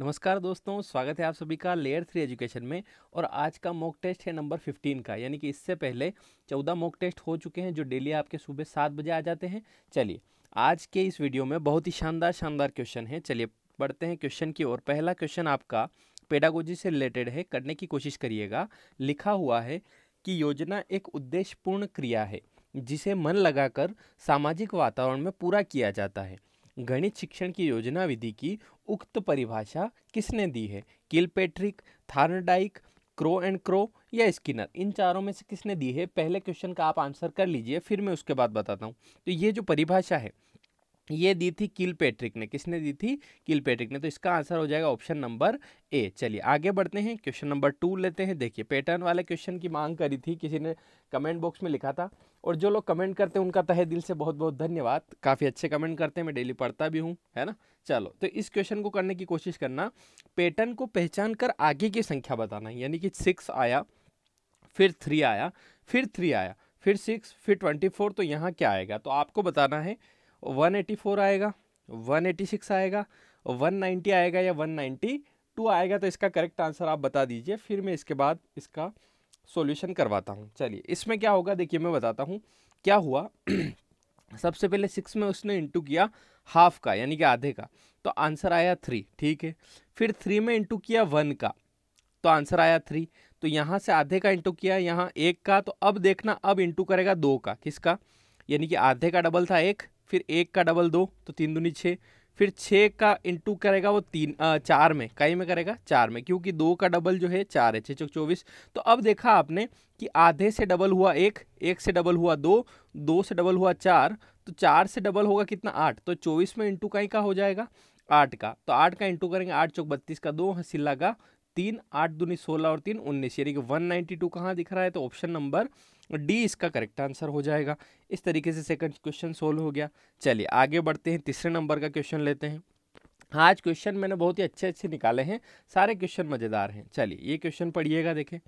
नमस्कार दोस्तों स्वागत है आप सभी का लेयर थ्री एजुकेशन में और आज का मॉक टेस्ट है नंबर फिफ्टीन का यानी कि इससे पहले चौदह मॉक टेस्ट हो चुके हैं जो डेली आपके सुबह सात बजे आ जाते हैं चलिए आज के इस वीडियो में बहुत ही शानदार शानदार क्वेश्चन है चलिए बढ़ते हैं क्वेश्चन की ओर पहला क्वेश्चन आपका पेडागोजी से रिलेटेड है करने की कोशिश करिएगा लिखा हुआ है कि योजना एक उद्देश्यपूर्ण क्रिया है जिसे मन लगाकर सामाजिक वातावरण में पूरा किया जाता है गणित शिक्षण की योजना विधि की उक्त परिभाषा किसने दी है Kilpatrick Thorndike Crow and Crow या स्किनर इन चारों में से किसने दी है पहले क्वेश्चन का आप आंसर कर लीजिए फिर मैं उसके बाद बताता हूँ तो ये जो परिभाषा है ये दी थी किल पैट्रिक ने किसने दी थी किल पैट्रिक ने तो इसका आंसर हो जाएगा ऑप्शन नंबर ए चलिए आगे बढ़ते हैं क्वेश्चन नंबर टू लेते हैं देखिए पैटर्न वाले क्वेश्चन की मांग करी थी किसी ने कमेंट बॉक्स में लिखा था और जो लोग कमेंट करते हैं उनका तहे दिल से बहुत बहुत धन्यवाद काफ़ी अच्छे कमेंट करते हैं मैं डेली पढ़ता भी हूँ है ना चलो तो इस क्वेश्चन को करने की कोशिश करना पैटर्न को पहचान कर आगे की संख्या बताना यानी कि सिक्स आया फिर थ्री आया फिर थ्री आया फिर सिक्स फिर ट्वेंटी फोर तो यहाँ क्या आएगा तो आपको बताना है वन एटी फोर आएगा वन एटी सिक्स आएगा वन नाइन्टी आएगा या वन नाइन्टी टू आएगा तो इसका करेक्ट आंसर आप बता दीजिए फिर मैं इसके बाद इसका सॉल्यूशन करवाता हूँ चलिए इसमें क्या होगा देखिए मैं बताता हूँ क्या हुआ सबसे पहले सिक्स में उसने इंटू किया हाफ का यानी कि आधे का तो आंसर आया थ्री ठीक है फिर थ्री में इंटू किया वन का तो आंसर आया थ्री तो यहाँ से आधे का इंटू किया यहाँ एक का तो अब देखना अब इंटू करेगा दो का किसका यानी कि आधे का डबल था एक फिर एक का डबल दो तो तीन दूनी छः फिर छः का इंटू करेगा वो तीन आ, चार में कई में करेगा चार में क्योंकि दो का डबल जो है चार है छः चौक चौबीस तो अब देखा आपने कि आधे से डबल हुआ एक एक से डबल हुआ दो दो से डबल हुआ चार तो चार से डबल होगा कितना आठ तो चौबीस में इंटू कहीं का हो जाएगा आठ का तो आठ का इंटू करेंगे आठ चौक बत्तीस का दो हसीला का तीन आठ दूनी सोलह और तीन उन्नीस यानी कि वन नाइन्टी टू कहाँ दिख रहा है तो ऑप्शन नंबर डी इसका करेक्ट आंसर हो जाएगा इस तरीके से सेकंड क्वेश्चन सोल्व हो गया चलिए आगे बढ़ते हैं तीसरे नंबर का क्वेश्चन लेते हैं आज क्वेश्चन मैंने बहुत ही अच्छे अच्छे निकाले हैं सारे क्वेश्चन मज़ेदार हैं चलिए ये क्वेश्चन पढ़िएगा देखें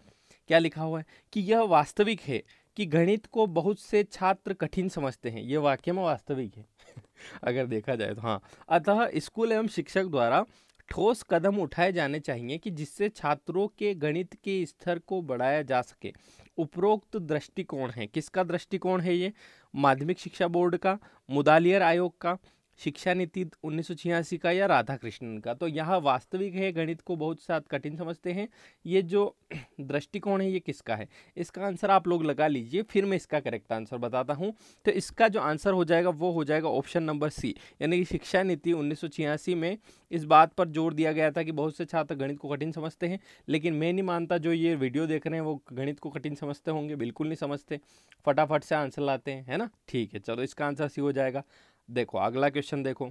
क्या लिखा हुआ है कि यह वास्तविक है कि गणित को बहुत से छात्र कठिन समझते हैं ये वाक्य में वास्तविक है अगर देखा जाए तो हाँ अतः स्कूल एवं शिक्षक द्वारा ठोस कदम उठाए जाने चाहिए कि जिससे छात्रों के गणित के स्तर को बढ़ाया जा सके उपरोक्त दृष्टिकोण है किसका दृष्टिकोण है ये माध्यमिक शिक्षा बोर्ड का मुदालियर आयोग का शिक्षा नीति उन्नीस का या राधा कृष्णन का तो यहाँ वास्तविक है गणित को बहुत साथ कठिन समझते हैं ये जो दृष्टिकोण है ये किसका है इसका आंसर आप लोग लगा लीजिए फिर मैं इसका करेक्ट आंसर बताता हूँ तो इसका जो आंसर हो जाएगा वो हो जाएगा ऑप्शन नंबर सी यानी कि शिक्षा नीति उन्नीस में इस बात पर जोर दिया गया था कि बहुत से छात्र गणित को कठिन समझते हैं लेकिन मैं नहीं मानता जो ये वीडियो देख रहे हैं वो गणित को कठिन समझते होंगे बिल्कुल नहीं समझते फटाफट से आंसर लाते हैं है ना ठीक है चलो इसका आंसर सी हो जाएगा देखो अगला क्वेश्चन देखो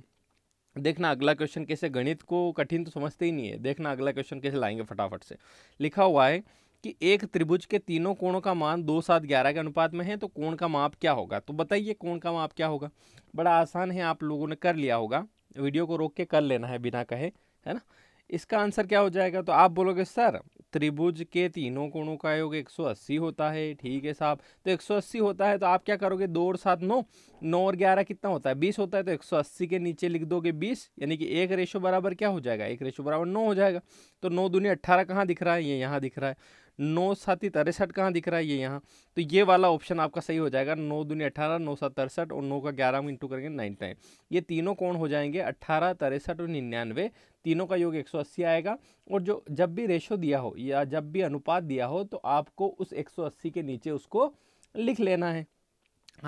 देखना अगला क्वेश्चन कैसे गणित को कठिन तो समझते ही नहीं है देखना अगला क्वेश्चन कैसे लाएंगे फटाफट से लिखा हुआ है कि एक त्रिभुज के तीनों कोणों का मान दो सात ग्यारह के अनुपात में है तो कोण का माप क्या होगा तो बताइए कोण का माप क्या होगा बड़ा आसान है आप लोगों ने कर लिया होगा वीडियो को रोक के कर लेना है बिना कहे है ना इसका आंसर क्या हो जाएगा तो आप बोलोगे सर त्रिभुज के तीनों कोणों का योग 180 होता है ठीक है साहब तो 180 होता है तो आप क्या करोगे दो और सात नौ नौ और ग्यारह कितना होता है बीस होता है तो 180 के नीचे लिख दोगे बीस यानी कि एक रेशो बराबर क्या हो जाएगा एक रेशो बराबर नौ हो जाएगा तो नौ दुनिया अट्ठारह कहाँ दिख रहा है ये यहाँ दिख रहा है नौ सात ही तिरसठ कहाँ दिख रहा है ये यहाँ तो ये वाला ऑप्शन आपका सही हो जाएगा नौ दुनिया अठारह नौ सात तिरसठ और नौ का ग्यारह में इंटू करेंगे नाइन टाइम ये तीनों कौन हो जाएंगे अट्ठारह तिरसठ और निन्यानवे तीनों का योग एक सौ अस्सी आएगा और जो जब भी रेशो दिया हो या जब भी अनुपात दिया हो तो आपको उस एक सौ अस्सी के नीचे उसको लिख लेना है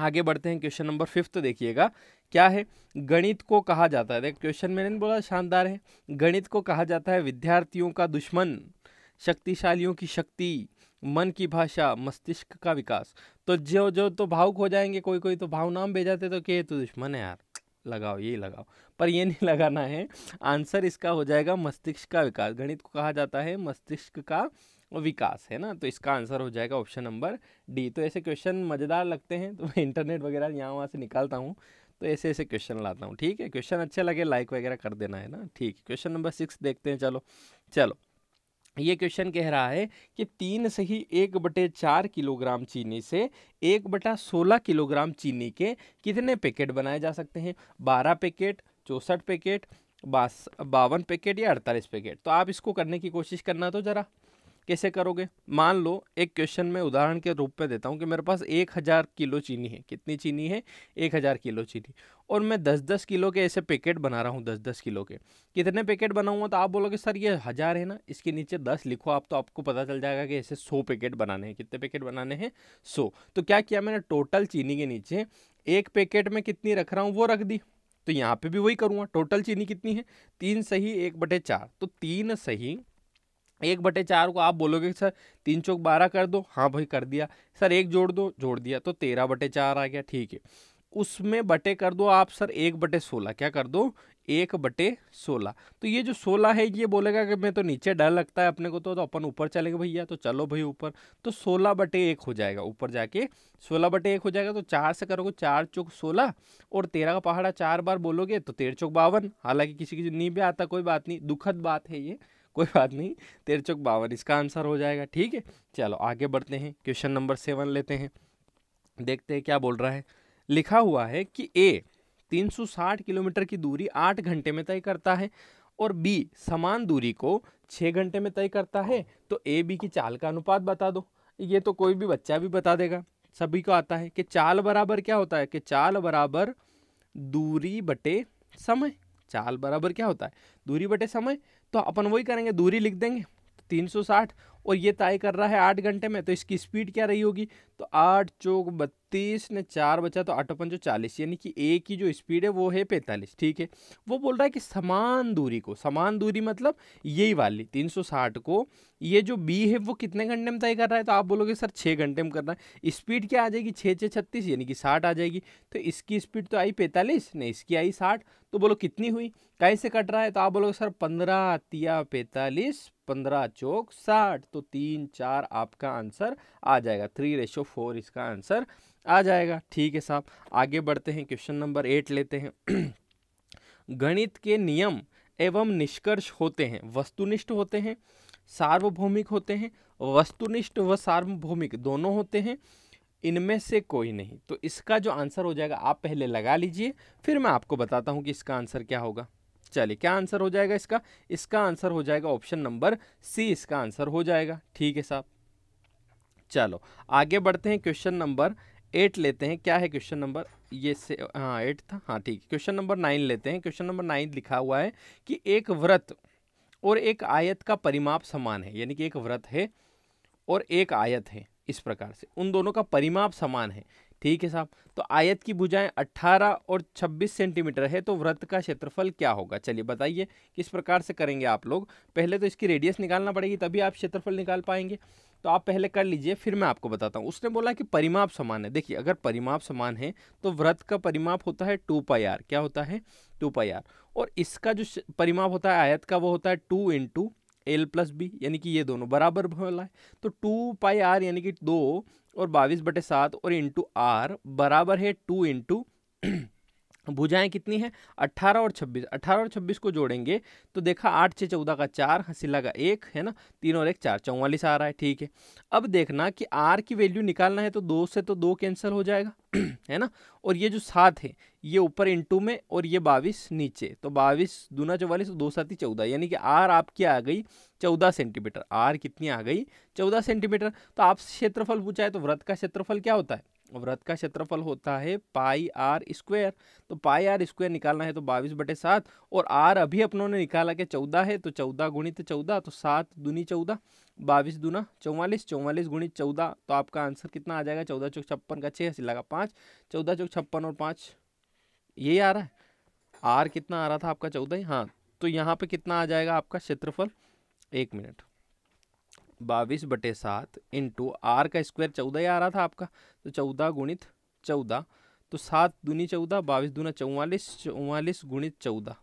आगे बढ़ते हैं क्वेश्चन नंबर फिफ्थ देखिएगा क्या है गणित को कहा जाता है देख क्वेश्चन मैंने बोला शानदार है गणित को कहा जाता है विद्यार्थियों का दुश्मन शक्तिशालियों की शक्ति मन की भाषा मस्तिष्क का विकास तो जो जो तो भावुक हो जाएंगे कोई कोई तो भावनाम भेजाते तो कहे तो दुश्मन है यार लगाओ ये लगाओ पर ये नहीं लगाना है आंसर इसका हो जाएगा मस्तिष्क का विकास गणित को कहा जाता है मस्तिष्क का विकास है ना तो इसका आंसर हो जाएगा ऑप्शन नंबर डी तो ऐसे क्वेश्चन मज़ेदार लगते हैं तो मैं इंटरनेट वगैरह यहाँ वहाँ से निकालता हूँ तो ऐसे ऐसे क्वेश्चन लाता हूँ ठीक है क्वेश्चन अच्छे लगे लाइक वगैरह कर देना है ना ठीक है क्वेश्चन नंबर सिक्स देखते हैं चलो चलो ये क्वेश्चन कह रहा है कि तीन से ही एक बटे चार किलोग्राम चीनी से एक बटा सोलह किलोग्राम चीनी के कितने पैकेट बनाए जा सकते हैं बारह पैकेट चौंसठ पैकेट बास बावन पैकेट या अड़तालीस पैकेट तो आप इसको करने की कोशिश करना तो ज़रा कैसे करोगे मान लो एक क्वेश्चन में उदाहरण के रूप में देता हूँ कि मेरे पास एक हज़ार किलो चीनी है कितनी चीनी है एक हज़ार किलो चीनी और मैं दस दस किलो के ऐसे पैकेट बना रहा हूँ दस दस किलो के कितने पैकेट बनाऊँगा तो आप बोलोगे सर ये हज़ार है ना इसके नीचे दस लिखो आप तो आपको पता चल जाएगा कि ऐसे सौ पैकेट बनाने हैं कितने पैकेट बनाने हैं सौ तो क्या किया मैंने टोटल चीनी के नीचे एक पैकेट में कितनी रख रहा हूँ वो रख दी तो यहाँ पे भी वही करूँगा टोटल चीनी कितनी है तीन सही एक बटे चार तो तीन सही एक बटे चार को आप बोलोगे सर तीन चौक बारह कर दो हाँ भाई कर दिया सर एक जोड़ दो जोड़ दिया तो तेरह बटे चार आ गया ठीक है उसमें बटे कर दो आप सर एक बटे सोलह क्या कर दो एक बटे सोलह तो ये जो सोलह है ये बोलेगा कि मैं तो नीचे डर लगता है अपने को तो तो अपन ऊपर चलेंगे भैया तो चलो भाई ऊपर तो सोलह बटे एक हो जाएगा ऊपर जाके सोलह बटे एक हो जाएगा तो चार से करोगे चार चौक सोलह और तेरह का पहाड़ा चार बार बोलोगे तो तेरह चौक बावन हालांकि किसी की नहीं भी आता कोई बात नहीं दुखद बात है ये कोई बात नहीं तेरह चौक बावन इसका आंसर हो जाएगा ठीक है चलो आगे बढ़ते हैं क्वेश्चन नंबर सेवन लेते हैं देखते हैं क्या बोल रहा है लिखा हुआ है कि ए 360 किलोमीटर की दूरी आठ घंटे में तय करता है और बी समान दूरी को छः घंटे में तय करता है तो ए बी की चाल का अनुपात बता दो ये तो कोई भी बच्चा भी बता देगा सभी को आता है कि चाल बराबर क्या होता है कि चाल बराबर दूरी बटे समय चाल बराबर क्या होता है दूरी बटे समय तो अपन वही करेंगे दूरी लिख देंगे 360 और ये तय कर रहा है आठ घंटे में तो इसकी स्पीड क्या रही होगी तो आठ चौक बत्तीस ने चार बचा तो आठ पंचो चालीस यानी कि ए की जो स्पीड है वो है पैंतालीस ठीक है वो बोल रहा है कि समान दूरी को समान दूरी मतलब यही वाली तीन सौ साठ को ये जो बी है वो कितने घंटे में तय कर रहा है तो आप बोलोगे सर छः घंटे में कर रहा है स्पीड क्या आ जाएगी छः छः छत्तीस यानी कि साठ आ जाएगी तो इसकी स्पीड तो आई पैंतालीस नहीं इसकी आई साठ तो बोलो कितनी हुई कैसे कट रहा है तो आप बोलोगे सर पंद्रह तिया पैंतालीस पंद्रह चौक साठ तो तीन चार आपका आंसर आ जाएगा थ्री रेशो फोर इसका आंसर आ जाएगा ठीक है साहब आगे बढ़ते हैं क्वेश्चन नंबर एट लेते हैं गणित के नियम एवं निष्कर्ष होते हैं वस्तुनिष्ठ होते हैं सार्वभौमिक होते हैं वस्तुनिष्ठ व सार्वभौमिक दोनों होते हैं इनमें से कोई नहीं तो इसका जो आंसर हो जाएगा आप पहले लगा लीजिए फिर मैं आपको बताता हूँ कि इसका आंसर क्या होगा चलिए क्या आंसर हो जाएगा इसका इसका आंसर हो जाएगा ऑप्शन नंबर सी इसका आंसर हो जाएगा ठीक है साहब चलो आगे बढ़ते हैं क्वेश्चन नंबर एट लेते हैं क्या है क्वेश्चन नंबर ये से हाँ एट था हाँ ठीक क्वेश्चन नंबर नाइन लेते हैं क्वेश्चन नंबर नाइन लिखा हुआ है कि एक व्रत और एक आयत का परिमाप समान है यानी कि एक व्रत है और एक आयत है इस प्रकार से उन दोनों का परिमाप समान है ठीक है साहब तो आयत की भुजाएं 18 और 26 सेंटीमीटर है तो व्रत का क्षेत्रफल क्या होगा चलिए बताइए किस प्रकार से करेंगे आप लोग पहले तो इसकी रेडियस निकालना पड़ेगी तभी आप क्षेत्रफल निकाल पाएंगे तो आप पहले कर लीजिए फिर मैं आपको बताता हूँ उसने बोला कि परिमाप समान है देखिए अगर परिमाप समान है तो व्रत का परिमाप होता है टू पाई आर क्या होता है टू पाई आर और इसका जो परिमाप होता है आयत का वो होता है two into L plus B यानी कि ये दोनों बराबर वाला है तो टू पाई आर यानी कि दो और बाईस बटे सात और इंटू आर बराबर है टू इंटू भुजाएं कितनी हैं 18 और 26 18 और 26 को जोड़ेंगे तो देखा आठ छः चौदह का चार हसीला का एक है ना तीन और एक चार चौवालीस आ रहा है ठीक है अब देखना कि आर की वैल्यू निकालना है तो दो से तो दो कैंसिल हो जाएगा है ना और ये जो सात है ये ऊपर इंटू में और ये बाईस नीचे तो बाईस दूना चौवालीस तो दो ही चौदह यानी कि आर आपकी आ गई चौदह सेंटीमीटर आर कितनी आ गई चौदह सेंटीमीटर तो आप क्षेत्रफल पूछा है तो व्रत का क्षेत्रफल क्या होता है व्रत का क्षेत्रफल होता है पाई आर स्क्वायर तो पाई आर स्क्वायर निकालना है तो बाईस बटे सात और आर अभी अपनों ने निकाला के चौदह है तो चौदह गुणित चौदह तो सात दूनी चौदह बाईस दूना चौवालीस चौवालीस गुणित चौदह तो आपका आंसर कितना आ जाएगा चौदह चौक छप्पन का छः लगा पाँच चौदह चौक छप्पन और पाँच यही आ रहा है आर कितना आ रहा था आपका चौदह हाँ तो यहाँ पर कितना आ जाएगा आपका क्षेत्रफल एक मिनट बाईस बटे सात इंटू आर का स्क्वायर चौदह ही आ रहा था आपका तो चौदह गुणित चौदह तो सात दूनी चौदह बाईस दूना चौवालीस चौवालीस गुणित चौदह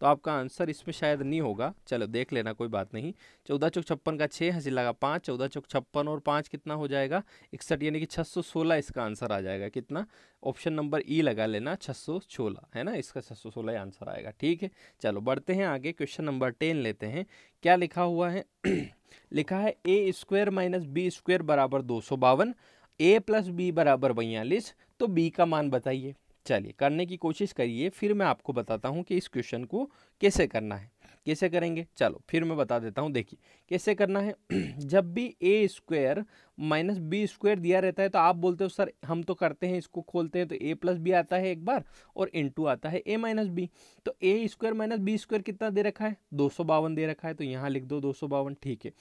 तो आपका आंसर इसमें शायद नहीं होगा चलो देख लेना कोई बात नहीं चौदह चौक छप्पन का छः हंसी लगा पाँच चौदह चौक छप्पन और पाँच कितना हो जाएगा इकसठ यानी कि छः सौ सोलह इसका आंसर आ जाएगा कितना ऑप्शन नंबर ई लगा लेना छः सौ सोलह है ना इसका छः सौ सोलह आंसर आएगा ठीक है चलो बढ़ते हैं आगे क्वेश्चन नंबर टेन लेते हैं क्या लिखा हुआ है लिखा है A square minus B square बराबर दो सौ बावन ए प्लस बी बराबर बयालीस तो बी का मान बताइए चलिए करने की कोशिश करिए फिर मैं आपको बताता हूँ कि इस क्वेश्चन को कैसे करना है कैसे करेंगे चलो फिर मैं बता देता हूँ देखिए कैसे करना है जब भी A square minus B square दिया रहता है तो आप बोलते हो सर हम तो करते हैं इसको खोलते हैं तो ए प्लस बी आता है एक बार और इन टू आता है ए माइनस बी तो A square minus B square कितना दे रखा है दो सौ बावन दे रखा है तो यहाँ लिख दो दो सौ बावन ठीक है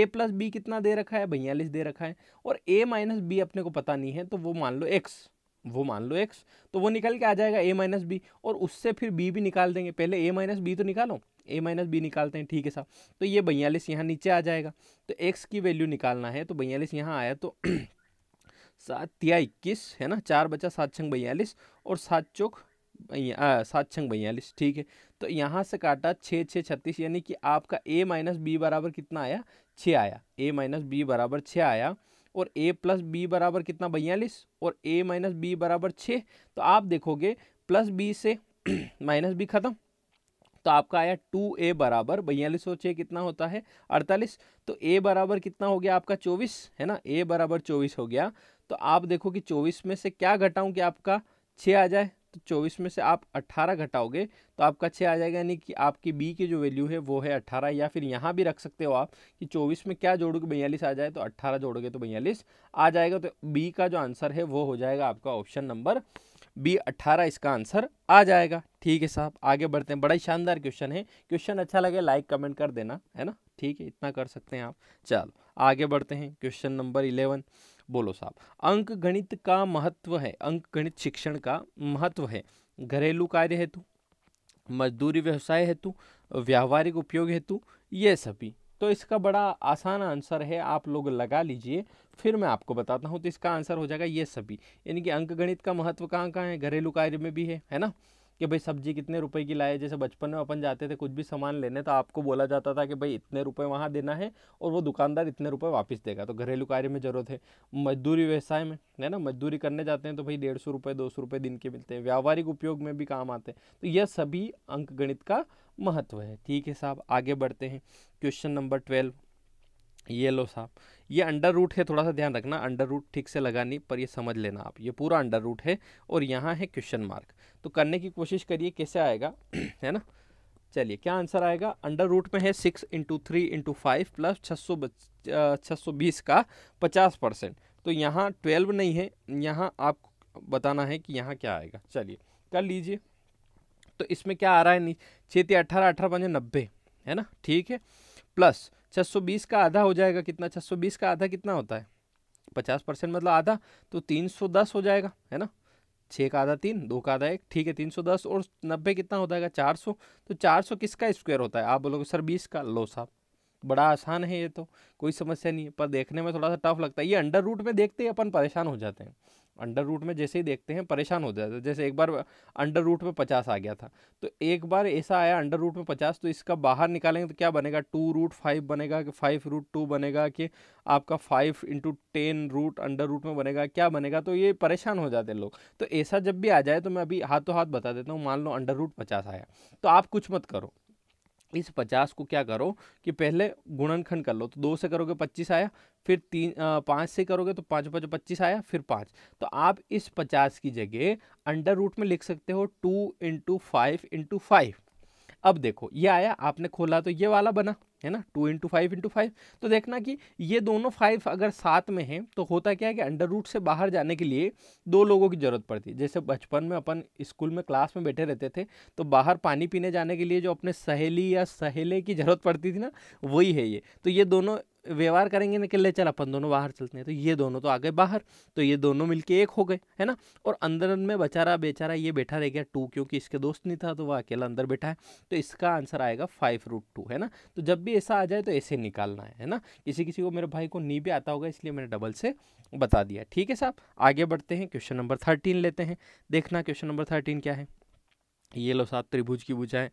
ए प्लस बी कितना दे रखा है बयालीस दे रखा है और ए माइनस बी अपने को पता नहीं है तो वो मान लो एक्स वो मान लो एक्स तो वो निकल के आ जाएगा ए माइनस बी और उससे फिर बी भी निकाल देंगे पहले ए माइनस बी तो निकालो ए माइनस बी निकालते हैं ठीक है साहब तो ये बयालीस यहाँ नीचे आ जाएगा तो एक्स की वैल्यू निकालना है तो बयालीस यहाँ आया तो सात या इक्कीस है ना चार बचा सात छंग बयालीस और सात चौक सात छंग बयालीस ठीक है तो यहाँ से काटा छः छः छत्तीस यानी कि आपका ए माइनस बी बराबर कितना आया छः आया ए माइनस बी बराबर छः आया और ए प्लस बी बराबर कितना बयालीस और ए माइनस बी बराबर छः तो आप देखोगे प्लस बी से माइनस बी ख़त्म तो आपका आया टू ए बराबर बयालीस और छः कितना होता है अड़तालीस तो ए बराबर कितना हो गया आपका चौबीस है ना ए बराबर चौबीस हो गया तो आप देखो कि चौबीस में से क्या घटाऊँ कि आपका छः आ जाए तो चौबीस में से आप अट्ठारह घटाओगे तो आपका छः आ जाएगा यानी कि आपकी बी की जो वैल्यू है वो है अट्ठारह या फिर यहाँ भी रख सकते हो आप कि चौबीस में क्या जोड़ोगे बयालीस आ जाए तो अट्ठारह जोड़ोगे तो बयालीस आ जाएगा तो बी का जो आंसर है वो हो जाएगा आपका ऑप्शन नंबर बी अट्ठारह इसका आंसर आ जाएगा ठीक है साहब आगे बढ़ते हैं बड़ा ही शानदार क्वेश्चन है क्वेश्चन अच्छा लगे लाइक कमेंट कर देना है ना ठीक है इतना कर सकते हैं आप चलो आगे बढ़ते हैं क्वेश्चन नंबर इलेवन बोलो साहब अंक गणित का महत्व है अंक गणित शिक्षण का महत्व है घरेलू कार्य हेतु मजदूरी व्यवसाय हेतु व्यावहारिक उपयोग हेतु ये सभी तो इसका बड़ा आसान आंसर है आप लोग लगा लीजिए फिर मैं आपको बताता हूँ तो इसका आंसर हो जाएगा ये सभी यानी कि अंक गणित का महत्व कहाँ कहाँ है घरेलू कार्य में भी है है ना कि भाई सब्जी कितने रुपए की लाए जैसे बचपन में अपन जाते थे कुछ भी सामान लेने तो आपको बोला जाता था कि भाई इतने रुपये वहाँ देना है और वो दुकानदार इतने रुपये वापस देगा तो घरेलू कार्य में ज़रूरत है मजदूरी व्यवसाय में है ना मजदूरी करने जाते हैं तो भाई डेढ़ सौ रुपये दो सौ रुपये दिन के मिलते हैं व्यावहारिक उपयोग में भी काम आते हैं तो यह सभी अंक गणित का महत्व है ठीक है साहब आगे बढ़ते हैं क्वेश्चन नंबर ट्वेल्व ये लो साहब ये अंडर रूट है थोड़ा सा ध्यान रखना अंडर रूट ठीक से लगा नहीं पर ये समझ लेना आप ये पूरा अंडर रूट है और यहाँ है क्वेश्चन मार्क तो करने की कोशिश करिए कैसे आएगा है ना चलिए क्या आंसर आएगा अंडर रूट में है six into three into five plus छः सौ छः सौ बीस का पचास परसेंट तो यहाँ ट्वेल्व नहीं है यहाँ आप बताना है कि यहाँ क्या आएगा चलिए कर लीजिए तो इसमें क्या आ रहा है नहीं छः अठारह अठारह पाँच नब्बे है ना ठीक है प्लस 620 का आधा हो जाएगा कितना 620 का आधा कितना होता है 50 परसेंट मतलब आधा तो 310 हो जाएगा है ना छः का आधा तीन दो का आधा एक ठीक है तीन सौ दस और नब्बे कितना हो जाएगा चार सौ तो चार सौ किसका स्क्वायर होता है आप बोलोगे सर बीस का लो साहब बड़ा आसान है ये तो कोई समस्या नहीं है पर देखने में थोड़ा सा टफ लगता है ये अंडर रूट में देखते ही अपन परेशान हो जाते हैं अंडर रूट में जैसे ही देखते हैं परेशान हो जाता है जैसे एक बार अंडर रूट में पचास आ गया था तो एक बार ऐसा आया अंडर रूट में पचास तो इसका बाहर निकालेंगे तो क्या बनेगा टू रूट फाइव बनेगा कि फाइव रूट टू बनेगा कि आपका five into ten root under root में बनेगा क्या बनेगा तो ये परेशान हो जाते हैं लोग तो ऐसा जब भी आ जाए तो मैं अभी हाथों हाथ बता देता हूँ मान लो अंडर रूट पचास आया तो आप कुछ मत करो इस पचास को क्या करो कि पहले गुणनखंड कर लो तो दो से करोगे पच्चीस आया फिर तीन पाँच से करोगे तो पाँच पाँच पच्चीस आया फिर पाँच तो आप इस पचास की जगह अंडर रूट में लिख सकते हो two into five into five अब देखो ये आया आपने खोला तो ये वाला बना है ना two into five into five तो देखना कि ये दोनों फाइव अगर साथ में हैं तो होता क्या है कि अंडर रूट से बाहर जाने के लिए दो लोगों की ज़रूरत पड़ती है जैसे बचपन में अपन स्कूल में क्लास में बैठे रहते थे तो बाहर पानी पीने जाने के लिए जो अपने सहेली या सहेले की ज़रूरत पड़ती थी ना वही है ये तो ये दोनों व्यवहार करेंगे ना कि ले चल अपन दोनों बाहर चलते हैं तो ये दोनों तो आ गए बाहर तो ये दोनों मिलके एक हो गए है ना और अंदर में बेचारा बेचारा ये बैठा रह गया टू क्योंकि इसके दोस्त नहीं था तो वह अकेला अंदर बैठा है तो इसका आंसर आएगा फाइव रूट टू है ना तो जब भी भी ऐसा आ जाए तो ऐसे निकालना है है ना किसी किसी को मेरे भाई को नी भी आता होगा इसलिए मैंने डबल से बता दिया ठीक है साहब आगे बढ़ते हैं क्वेश्चन नंबर थर्टीन लेते हैं देखना क्वेश्चन नंबर थर्टीन क्या है ये लो साहब त्रिभुज की बुझाएँ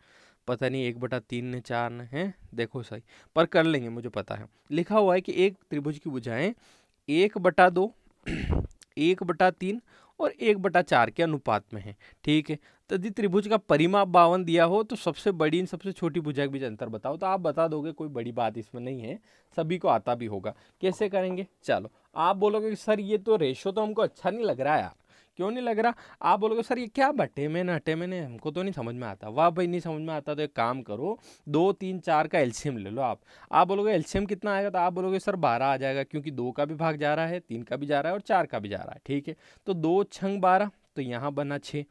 पता नहीं एक बटा तीन ने चार ने हैं देखो सही पर कर लेंगे मुझे पता है लिखा हुआ है कि एक त्रिभुज की बुझाएँ एक बटा दो एक बटा तीन और एक बटा चार के अनुपात में है ठीक है तो यदि त्रिभुज का परिमाप बावन दिया हो तो सबसे बड़ी इन सबसे छोटी भुजा के बीच अंतर बताओ तो आप बता दोगे कोई बड़ी बात इसमें नहीं है सभी को आता भी होगा कैसे करेंगे चलो आप बोलोगे सर ये तो रेशो तो हमको अच्छा नहीं लग रहा है क्यों नहीं लग रहा आप बोलोगे सर ये क्या बटे में ना में हमको तो नहीं समझ में आता वाह भाई नहीं समझ में आता तो एक काम करो दो तीन चार का एल्शियम ले लो आप आप बोलोगे एल्शियम कितना आएगा तो आप बोलोगे सर बारह आ जाएगा क्योंकि दो का भी भाग जा रहा है तीन का भी जा रहा है और चार का भी जा रहा है ठीक है तो दो छंग बारह तो यहाँ बना छः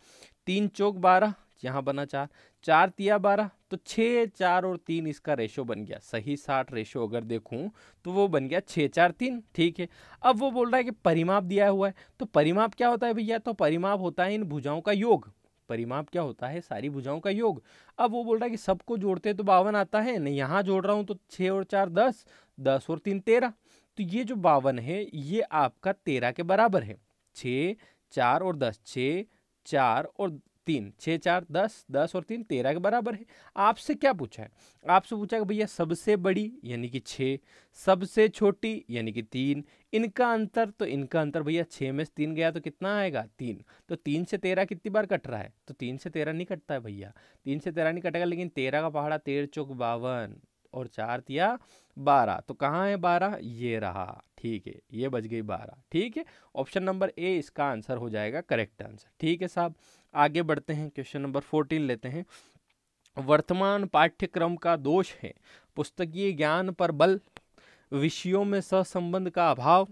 तीन चौक बारह यहाँ बना चार चार तिया बारह तो छः चार और तीन इसका रेशो बन गया सही साठ रेशो अगर देखूँ तो वो बन गया छः चार तीन ठीक है अब वो बोल रहा है कि परिमाप दिया हुआ है तो परिमाप क्या होता है भैया तो परिमाप होता है इन भुजाओं का योग परिमाप क्या होता है सारी भुजाओं का योग अब वो बोल रहा है कि सबको जोड़ते तो बावन आता है नहीं यहाँ जोड़ रहा हूँ तो छः और चार दस दस और तीन तेरह तो ये जो बावन है ये आपका तेरह के बराबर है छः चार और दस छः चार और तीन छः चार दस दस और तीन तेरह के बराबर है आपसे क्या पूछा है आपसे पूछा कि भैया सबसे बड़ी यानी कि छः सबसे छोटी यानी कि तीन इनका अंतर तो इनका अंतर भैया छः में से तीन गया तो कितना आएगा तीन तो तीन से तेरह कितनी बार कट रहा है तो तीन से तेरह नहीं कटता है भैया तीन से तेरह नहीं कटेगा लेकिन तेरह का पहाड़ा तेरह चौक बावन और चार दिया बारह तो कहाँ है बारह ये रहा ठीक है ये बच गई बारह ठीक है ऑप्शन नंबर ए इसका आंसर हो जाएगा करेक्ट आंसर ठीक है साहब आगे बढ़ते हैं क्वेश्चन नंबर फोर्टीन लेते हैं वर्तमान पाठ्यक्रम का दोष है पुस्तकीय ज्ञान पर बल विषयों में सहसंबंध का अभाव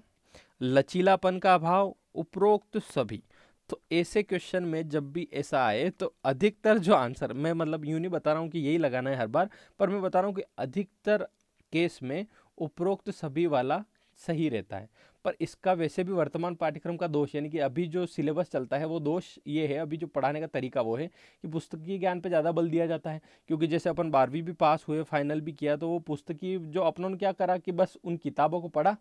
लचीलापन का अभाव उपरोक्त सभी तो ऐसे क्वेश्चन में जब भी ऐसा आए तो अधिकतर जो आंसर मैं मतलब यूँ नहीं बता रहा हूँ कि यही लगाना है हर बार पर मैं बता रहा हूँ कि अधिकतर केस में उपरोक्त सभी वाला सही रहता है पर इसका वैसे भी वर्तमान पाठ्यक्रम का दोष यानी कि अभी जो सिलेबस चलता है वो दोष ये है अभी जो पढ़ाने का तरीका वो है कि पुस्तकीय ज्ञान पे ज़्यादा बल दिया जाता है क्योंकि जैसे अपन बारहवीं भी पास हुए फाइनल भी किया तो वो पुस्तकीय जो अपनों ने क्या करा कि बस उन किताबों को पढ़ा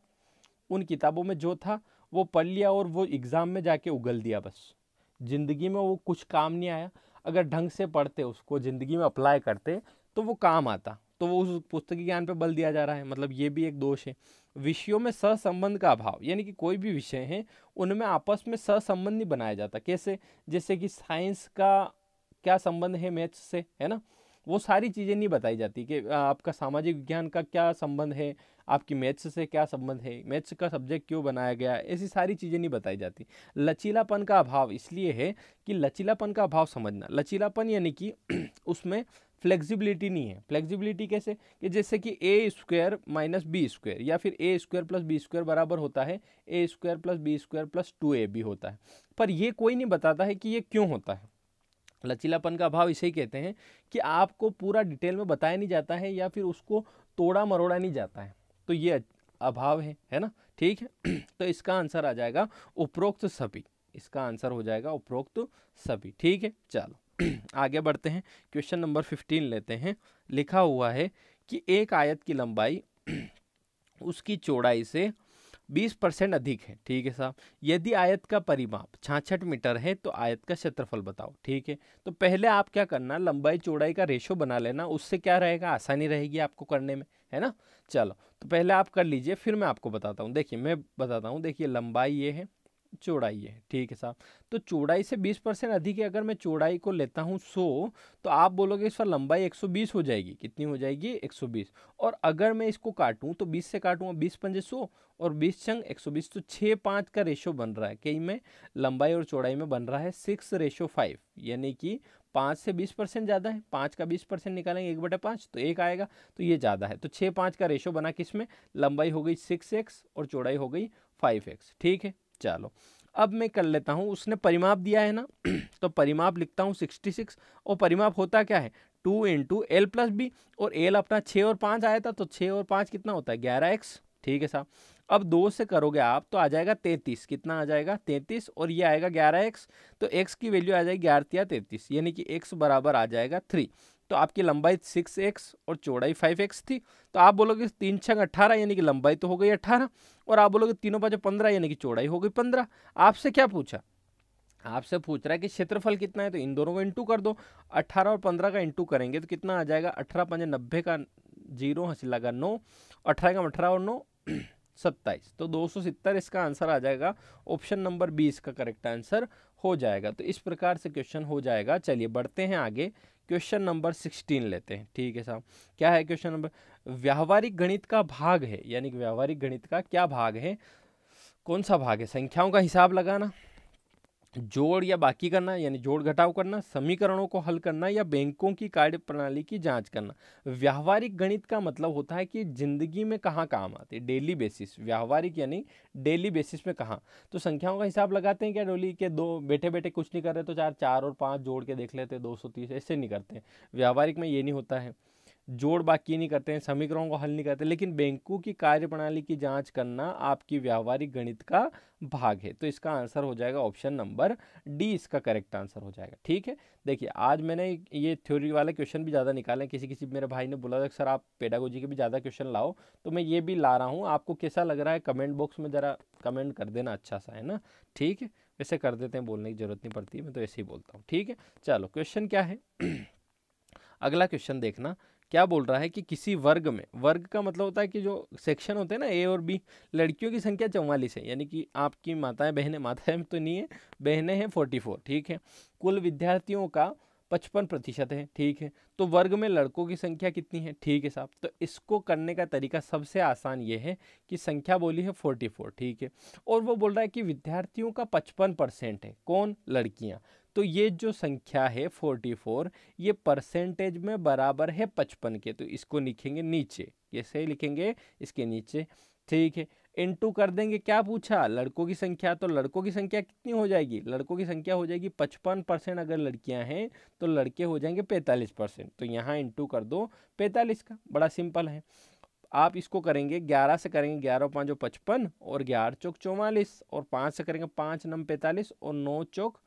उन किताबों में जो था वो पढ़ लिया और वो एग्ज़ाम में जाके उगल दिया बस ज़िंदगी में वो कुछ काम नहीं आया अगर ढंग से पढ़ते उसको ज़िंदगी में अप्लाई करते तो वो काम आता तो वो उस पुस्तकीय ज्ञान पर बल दिया जा रहा है मतलब ये भी एक दोष है विषयों में सहसंबंध का अभाव यानी कि कोई भी विषय हैं उनमें आपस में सहसंबंध नहीं बनाया जाता कैसे जैसे कि साइंस का क्या संबंध है मैथ्स से है ना वो सारी चीज़ें नहीं बताई जाती कि आपका सामाजिक विज्ञान का क्या संबंध है आपकी मैथ्स से क्या संबंध है मैथ्स का सब्जेक्ट क्यों बनाया गया ऐसी सारी चीज़ें नहीं बताई जाती लचीलापन का अभाव इसलिए है कि लचीलापन का अभाव समझना लचीलापन यानी कि उसमें फ्लेक्सिबिलिटी नहीं है फ्लेक्सिबिलिटी कैसे कि जैसे कि A square minus B square या फिर A square plus B square बराबर होता है A square plus B square plus two A B होता है पर ये कोई नहीं बताता है कि ये क्यों होता है लचीलापन का अभाव इसे ही कहते हैं कि आपको पूरा डिटेल में बताया नहीं जाता है या फिर उसको तोड़ा मरोड़ा नहीं जाता है तो ये अभाव है है ना ठीक है तो इसका आंसर आ जाएगा उपरोक्त सभी इसका आंसर हो जाएगा उपरोक्त सभी ठीक है चलो आगे बढ़ते हैं क्वेश्चन नंबर फिफ्टीन लेते हैं लिखा हुआ है कि एक आयत की लंबाई उसकी चौड़ाई से बीस परसेंट अधिक है ठीक है साहब यदि आयत का परिमाप छाछठ मीटर है तो आयत का क्षेत्रफल बताओ ठीक है तो पहले आप क्या करना लंबाई चौड़ाई का रेशो बना लेना उससे क्या रहेगा आसानी रहेगी आपको करने में है ना चलो तो पहले आप कर लीजिए फिर मैं आपको बताता हूँ देखिए मैं बताता हूँ देखिए लंबाई ये है चौड़ाई है ठीक है साहब तो चौड़ाई से 20 परसेंट अधिक अगर मैं चौड़ाई को लेता हूँ 100 तो आप बोलोगे इस पर लंबाई 120 हो जाएगी कितनी हो जाएगी 120 और अगर मैं इसको काटूँ तो 20 से काटूँ बीस पंजे सौ और 20 चंग 120 तो छः पाँच का रेशो बन रहा है कई में लंबाई और चौड़ाई में बन रहा है सिक्स रेशो फाइव यानी कि पाँच से बीस परसेंट ज़्यादा है पाँच का बीस परसेंट निकालेंगे एक बटे पाँच तो एक आएगा तो ये ज़्यादा है तो छः पाँच का रेशो बना किस में लंबाई हो गई सिक्स एक्स और चौड़ाई हो गई फाइव एक्स ठीक है चलो अब मैं कर लेता हूँ उसने परिमाप दिया है ना तो परिमाप लिखता हूँ सिक्सटी सिक्स और परिमाप होता क्या है two into L plus B और एल अपना छः और पाँच आया था तो छः और पाँच कितना होता है ग्यारह एक्स ठीक है साहब अब दो से करोगे आप तो आ जाएगा तैंतीस कितना आ जाएगा तैंतीस और ये आएगा ग्यारह एक्स तो एक्स की वैल्यू आ जाएगी ग्यारह या तैंतीस यानी कि एक्स बराबर आ जाएगा थ्री तो आपकी लंबाई सिक्स एक्स और चौड़ाई फाइव एक्स थी तो आप बोलोगे तीन छंग अट्ठारह यानी कि लंबाई तो हो गई अट्ठारह और आप बोलोगे तीनों पाँच पंद्रह यानी कि चौड़ाई हो गई पंद्रह आपसे क्या पूछा आपसे पूछ रहा है कि क्षेत्रफल कितना है तो इन दोनों को इंटू कर दो अट्ठारह और पंद्रह का इंटू करेंगे तो कितना आ जाएगा अठारह पंजे नब्बे का जीरो हंसिला का नौ अठारह का अठारह और नौ सत्ताईस तो दो सौ सत्तर इसका आंसर आ जाएगा ऑप्शन नंबर बी इसका करेक्ट आंसर हो जाएगा तो इस प्रकार से क्वेश्चन हो जाएगा चलिए बढ़ते हैं आगे क्वेश्चन नंबर सिक्सटीन लेते हैं ठीक है साहब क्या है क्वेश्चन नंबर व्यावहारिक गणित का भाग है यानी कि व्यावहारिक गणित का क्या भाग है कौन सा भाग है संख्याओं का हिसाब लगाना जोड़ या बाकी करना यानी जोड़ घटाव करना समीकरणों को हल करना या बैंकों की कार्य प्रणाली की जांच करना व्यावहारिक गणित का मतलब होता है कि जिंदगी में कहाँ काम आते हैं डेली बेसिस व्यावहारिक यानी डेली बेसिस में कहाँ तो संख्याओं का हिसाब लगाते हैं क्या डोली के दो बैठे बैठे कुछ नहीं कर रहे तो चार चार और पाँच जोड़ के देख लेते दो सौ तीस ऐसे नहीं करते व्यावहारिक में ये नहीं होता है जोड़ बाकी नहीं करते हैं समीकरणों को हल नहीं करते लेकिन बैंकों की कार्यप्रणाली की जांच करना आपकी व्यावहारिक गणित का भाग है तो इसका आंसर हो जाएगा ऑप्शन नंबर डी इसका करेक्ट आंसर हो जाएगा ठीक है देखिए आज मैंने ये थ्योरी वाला क्वेश्चन भी ज़्यादा निकाले किसी किसी मेरे भाई ने बोला था सर आप पेडागोजी के भी ज़्यादा क्वेश्चन लाओ तो मैं ये भी ला रहा हूँ आपको कैसा लग रहा है कमेंट बॉक्स में ज़रा कमेंट कर देना अच्छा सा है ना ठीक है वैसे कर देते हैं बोलने की ज़रूरत नहीं पड़ती मैं तो ऐसे ही बोलता हूँ ठीक है चलो क्वेश्चन क्या है अगला क्वेश्चन देखना क्या बोल रहा है कि किसी वर्ग में वर्ग का मतलब होता है कि जो सेक्शन होते हैं ना ए और बी लड़कियों की संख्या चौवालीस है यानी कि आपकी माताएं बहनें माताएं तो नहीं है बहनें हैं फोर्टी फोर ठीक है कुल विद्यार्थियों का पचपन प्रतिशत है ठीक है तो वर्ग में लड़कों की संख्या कितनी है ठीक है साहब तो इसको करने का तरीका सबसे आसान ये है कि संख्या बोली है फोर्टी फोर ठीक है और वो बोल रहा है कि विद्यार्थियों का पचपन परसेंट है कौन लड़कियाँ तो ये जो संख्या है फोर्टी फोर ये परसेंटेज में बराबर है पचपन के तो इसको लिखेंगे नीचे कैसे लिखेंगे इसके नीचे ठीक है इनटू कर देंगे क्या पूछा लड़कों की संख्या तो लड़कों की संख्या कितनी हो जाएगी लड़कों की संख्या हो जाएगी पचपन परसेंट अगर लड़कियां हैं तो लड़के हो जाएंगे पैंतालीस परसेंट तो यहाँ इनटू कर दो पैंतालीस का बड़ा सिंपल है आप इसको करेंगे ग्यारह से करेंगे ग्यारह पाँच पचपन और ग्यारह चौक चौवालीस और पाँच से करेंगे पाँच नम पैंतालीस और नौ चौक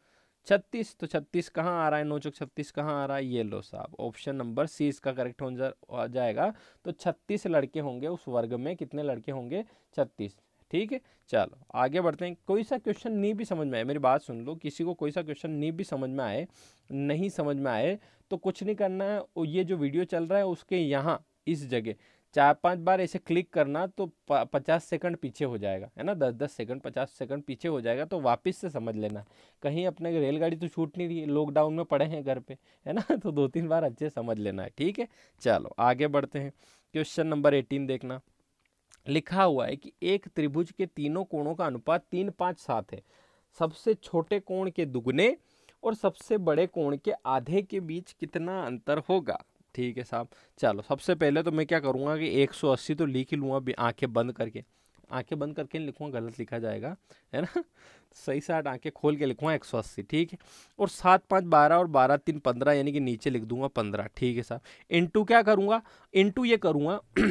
छत्तीस तो छत्तीस कहाँ आ रहा है नौ चौक छत्तीस कहाँ आ रहा है ये लो साहब ऑप्शन नंबर सी इसका करेक्ट आंसर आ जाएगा तो छत्तीस लड़के होंगे उस वर्ग में कितने लड़के होंगे छत्तीस ठीक है चलो आगे बढ़ते हैं कोई सा क्वेश्चन नहीं भी समझ में आए मेरी बात सुन लो किसी को कोई सा क्वेश्चन नहीं भी समझ में आए नहीं समझ में आए तो कुछ नहीं करना है ये जो वीडियो चल रहा है उसके यहाँ इस जगह चार पांच बार ऐसे क्लिक करना तो पचास सेकंड पीछे हो जाएगा है ना दस दस सेकंड पचास सेकंड पीछे हो जाएगा तो वापस से समझ लेना कहीं अपने रेलगाड़ी तो छूट नहीं रही है लॉकडाउन में पड़े हैं घर पे है ना तो दो तीन बार अच्छे समझ लेना है ठीक है चलो आगे बढ़ते हैं क्वेश्चन नंबर एटीन देखना लिखा हुआ है कि एक त्रिभुज के तीनों कोणों का अनुपात तीन पाँच सात है सबसे छोटे कोण के दुगने और सबसे बड़े कोण के आधे के बीच कितना अंतर होगा ठीक है साहब चलो सबसे पहले तो मैं क्या करूँगा कि 180 तो लिख ही लूँगा आंखें बंद करके आंखें बंद करके नहीं लिखूँगा गलत लिखा जाएगा है ना सही साठ आंखें खोल के लिखूँगा एक सौ अस्सी ठीक है और सात पाँच बारह और बारह तीन पंद्रह यानी कि नीचे लिख दूंगा पंद्रह ठीक है साहब इंटू क्या करूँगा इंटू ये करूँगा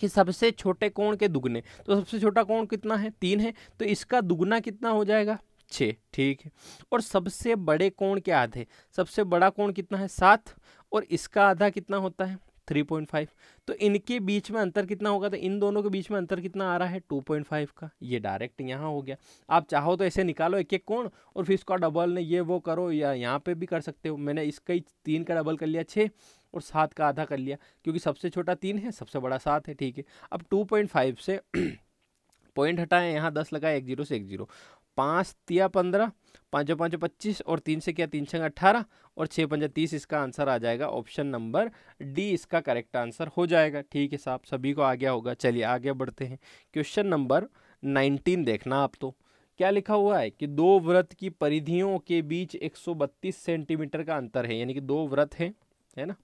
कि सबसे छोटे कोण के दुगने तो सबसे छोटा कोण कितना है तीन है तो इसका दुगना कितना हो जाएगा छः ठीक है और सबसे बड़े कोण के आधे सबसे बड़ा कोण कितना है सात और इसका आधा कितना होता है 3.5 तो इनके बीच में अंतर कितना होगा तो इन दोनों के बीच में अंतर कितना आ रहा है 2.5 का ये डायरेक्ट यहाँ हो गया आप चाहो तो ऐसे निकालो एक एक कोण और फिर इसका डबल ने ये वो करो या यहाँ पे भी कर सकते हो मैंने इसका ही तीन का डबल कर लिया छः और सात का आधा कर लिया क्योंकि सबसे छोटा तीन है सबसे बड़ा सात है ठीक है अब टू से पॉइंट हटाएं यहाँ दस लगाए एक जीरो से एक जीरो पाँच तिया पंद्रह पाँचों पाँचों पच्चीस और तीन से क्या तीन छः अट्ठारह और छः पंजा तीस इसका आंसर आ जाएगा ऑप्शन नंबर डी इसका करेक्ट आंसर हो जाएगा ठीक है साहब सभी को आ गया होगा चलिए आगे बढ़ते हैं क्वेश्चन नंबर नाइनटीन देखना आप तो क्या लिखा हुआ है कि दो व्रत की परिधियों के बीच एक सेंटीमीटर का अंतर है यानी कि दो व्रत हैं है ना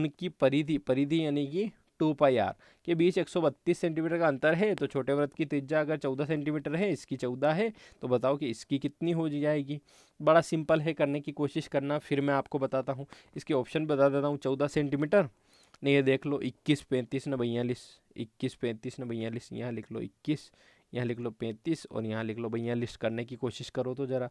उनकी परिधि परिधि यानी कि टू पाई आर के बीच 132 सेंटीमीटर का अंतर है तो छोटे व्रत की त्रिज्या अगर 14 सेंटीमीटर है इसकी 14 है तो बताओ कि इसकी कितनी हो जाएगी बड़ा सिंपल है करने की कोशिश करना फिर मैं आपको बताता हूँ इसके ऑप्शन बता देता हूँ चौदह सेंटीमीटर नहीं ये देख लो इक्कीस पैंतीस न बयालीस इक्कीस पैंतीस न बयालीस यहाँ लिख लो इक्कीस यहाँ लिख लो पैंतीस और यहाँ लिख लो भैया लिस्ट करने की कोशिश करो तो ज़रा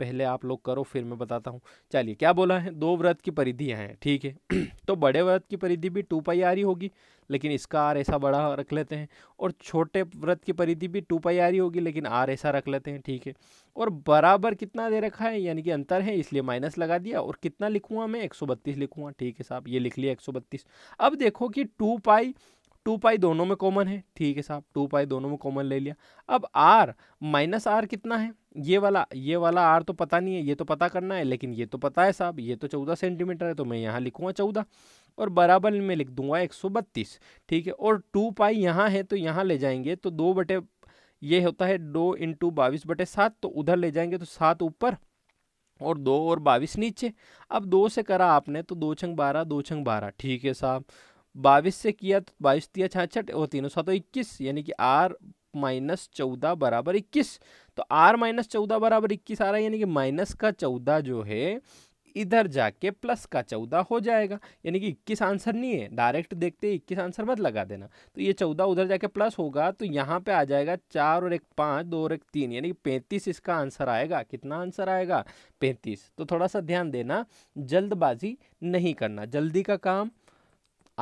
पहले आप लोग करो फिर मैं बताता हूँ चलिए क्या बोला है दो व्रत की परिधियाँ हैं ठीक है तो बड़े व्रत की परिधि भी टू पाई आर ही होगी लेकिन इसका आर ऐसा बड़ा रख लेते हैं और छोटे व्रत की परिधि भी टू पाई आर ही होगी लेकिन आर ऐसा रख लेते हैं ठीक है और बराबर कितना दे रखा है यानी कि अंतर है इसलिए माइनस लगा दिया और कितना लिखूँगा मैं एक सौ बत्तीस लिखूँगा ठीक है साहब ये लिख लिया एक सौ बत्तीस अब देखो कि टू पाई टू पाई दोनों में कॉमन है ठीक है साहब टू पाई दोनों में कॉमन ले लिया अब आर माइनस आर कितना है ये वाला ये वाला आर तो पता नहीं है ये तो पता करना है लेकिन ये तो पता है साहब ये तो चौदह सेंटीमीटर है तो मैं यहाँ लिखूँगा चौदह और बराबर में लिख दूंगा एक सौ बत्तीस ठीक है और टू पाई यहाँ है तो यहाँ ले जाएंगे तो दो बटे ये होता है दो इंटू बाईस बटे सात तो उधर ले जाएंगे तो सात ऊपर और दो और बाईस नीचे अब दो से करा आपने तो दो छंग बारह दो छंग बारह ठीक है साहब बाईस से किया तो बाईस दिया छठ और तीनों तो इक्कीस यानी कि आर माइनस चौदह बराबर इक्कीस तो आर माइनस चौदह बराबर इक्कीस आ रहा है यानी कि माइनस का चौदह जो है इधर जाके प्लस का चौदह हो जाएगा यानी कि इक्कीस आंसर नहीं है डायरेक्ट देखते इक्कीस आंसर मत लगा देना तो ये चौदह उधर जाके प्लस होगा तो यहाँ पे आ जाएगा चार और एक पाँच दो और एक तीन यानी कि पैंतीस इसका आंसर आएगा कितना आंसर आएगा पैंतीस तो थोड़ा सा ध्यान देना जल्दबाजी नहीं करना जल्दी का काम